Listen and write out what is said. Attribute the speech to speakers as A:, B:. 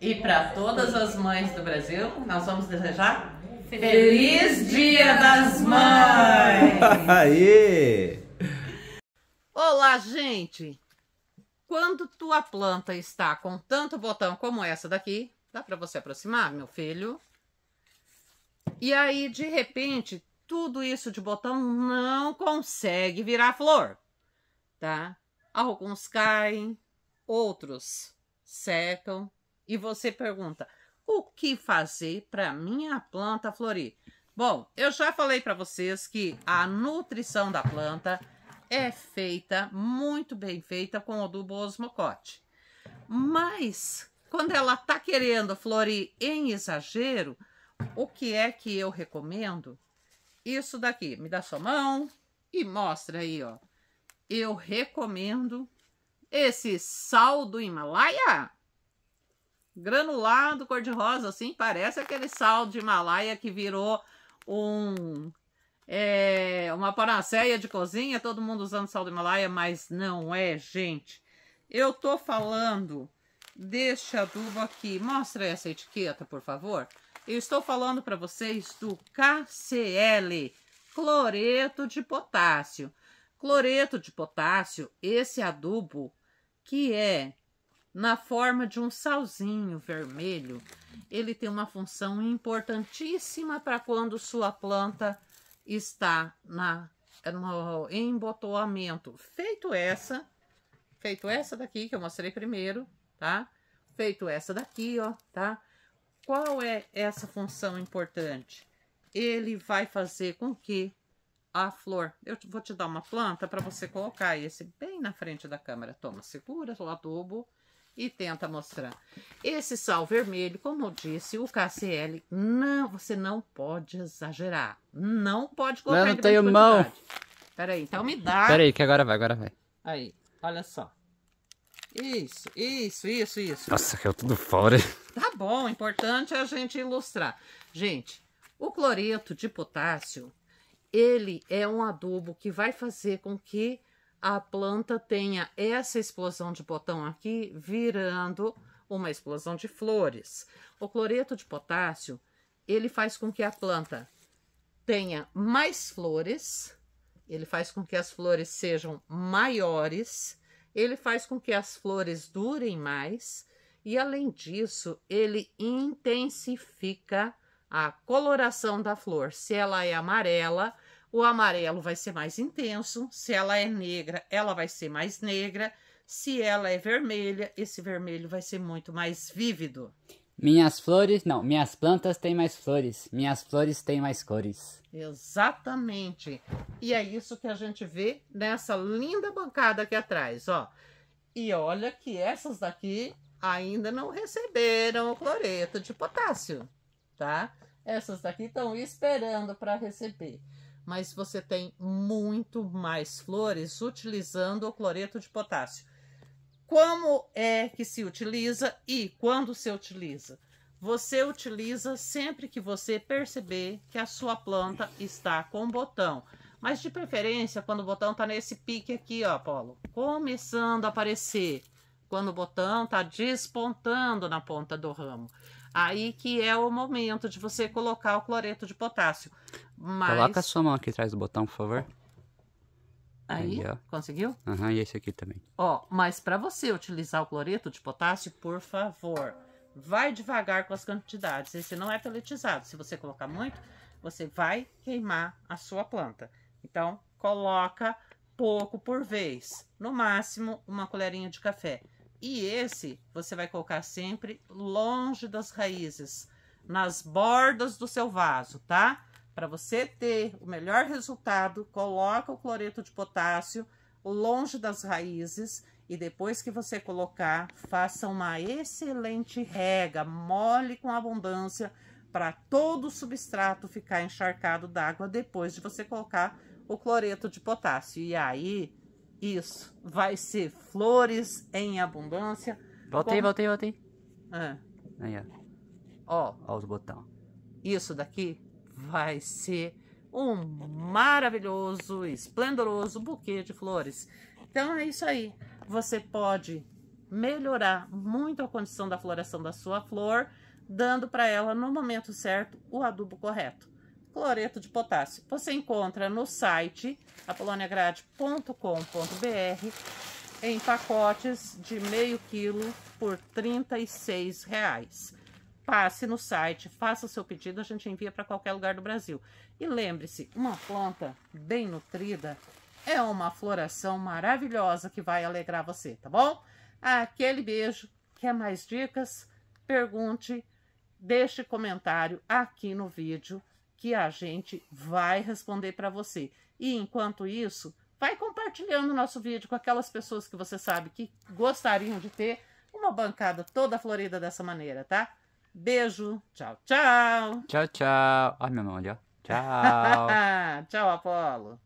A: E para todas as mães do Brasil, nós vamos desejar Feliz Dia das Mães! Aê! Olá, gente! Quando tua planta está com tanto botão como essa daqui, dá para você aproximar, meu filho? E aí, de repente, tudo isso de botão não consegue virar flor, tá? Alguns caem, outros secam, e você pergunta: o que fazer para minha planta florir? Bom, eu já falei para vocês que a nutrição da planta é feita, muito bem feita, com o adubo osmocote. Mas, quando ela está querendo florir em exagero, o que é que eu recomendo? Isso daqui. Me dá sua mão e mostra aí, ó. Eu recomendo esse sal do Himalaia granulado cor-de-rosa, assim, parece aquele sal de Himalaia que virou um é, uma panaceia de cozinha, todo mundo usando sal de Himalaia, mas não é, gente. Eu tô falando deste adubo aqui. Mostra essa etiqueta, por favor. Eu estou falando para vocês do KCL, cloreto de potássio. Cloreto de potássio, esse adubo que é na forma de um salzinho vermelho, ele tem uma função importantíssima para quando sua planta está na, no embotoamento. Feito essa, feito essa daqui que eu mostrei primeiro, tá? Feito essa daqui, ó, tá? Qual é essa função importante? Ele vai fazer com que a flor... Eu vou te dar uma planta para você colocar esse bem na frente da câmera. Toma, segura o adubo e tenta mostrar. Esse sal vermelho, como eu disse, o KCL, não, você não pode exagerar. Não pode colocar Não, não tenho mão. Peraí, então me dá. Peraí, que agora vai, agora vai. Aí, olha só. Isso, isso, isso, isso. Nossa, caiu tudo fora. Tá bom, o importante é a gente ilustrar. Gente, o cloreto de potássio, ele é um adubo que vai fazer com que a planta tenha essa explosão de botão aqui virando uma explosão de flores. O cloreto de potássio, ele faz com que a planta tenha mais flores, ele faz com que as flores sejam maiores, ele faz com que as flores durem mais e, além disso, ele intensifica a coloração da flor. Se ela é amarela, o amarelo vai ser mais intenso. Se ela é negra, ela vai ser mais negra. Se ela é vermelha, esse vermelho vai ser muito mais vívido. Minhas flores, não, minhas plantas têm mais flores, minhas flores têm mais cores. Exatamente. E é isso que a gente vê nessa linda bancada aqui atrás, ó. E olha que essas daqui ainda não receberam o cloreto de potássio, tá? Essas daqui estão esperando para receber mas você tem muito mais flores utilizando o cloreto de potássio. Como é que se utiliza e quando se utiliza? Você utiliza sempre que você perceber que a sua planta está com botão. Mas de preferência quando o botão está nesse pique aqui, ó, Paulo. Começando a aparecer. Quando o botão está despontando na ponta do ramo. Aí que é o momento de você colocar o cloreto de potássio. Mas... Coloca a sua mão aqui atrás do botão, por favor. Aí, aí conseguiu? Aham, uhum, e esse aqui também. Ó, mas para você utilizar o cloreto de potássio, por favor, vai devagar com as quantidades. Esse não é peletizado. Se você colocar muito, você vai queimar a sua planta. Então, coloca pouco por vez. No máximo, uma colherinha de café. E esse você vai colocar sempre longe das raízes, nas bordas do seu vaso, tá? Para você ter o melhor resultado, coloca o cloreto de potássio longe das raízes e depois que você colocar, faça uma excelente rega, mole com abundância, para todo o substrato ficar encharcado d'água depois de você colocar o cloreto de potássio. E aí, isso, vai ser flores em abundância. Voltei, voltei, voltei. Ah. Aí, ó. Ó. ó os botões. Isso daqui vai ser um maravilhoso, esplendoroso buquê de flores. Então é isso aí. Você pode melhorar muito a condição da floração da sua flor, dando para ela no momento certo o adubo correto. Cloreto de potássio. Você encontra no site apoloniagrade.com.br em pacotes de meio quilo por R$ 36,00 passe no site, faça o seu pedido, a gente envia para qualquer lugar do Brasil. E lembre-se, uma planta bem nutrida é uma floração maravilhosa que vai alegrar você, tá bom? Aquele beijo. Quer mais dicas? Pergunte, deixe comentário aqui no vídeo que a gente vai responder para você. E enquanto isso, vai compartilhando o nosso vídeo com aquelas pessoas que você sabe que gostariam de ter uma bancada toda florida dessa maneira, tá? Beijo. Tchau, tchau. Tchau, tchau. Ai, minha mão ali, ó. Tchau. tchau, Apolo.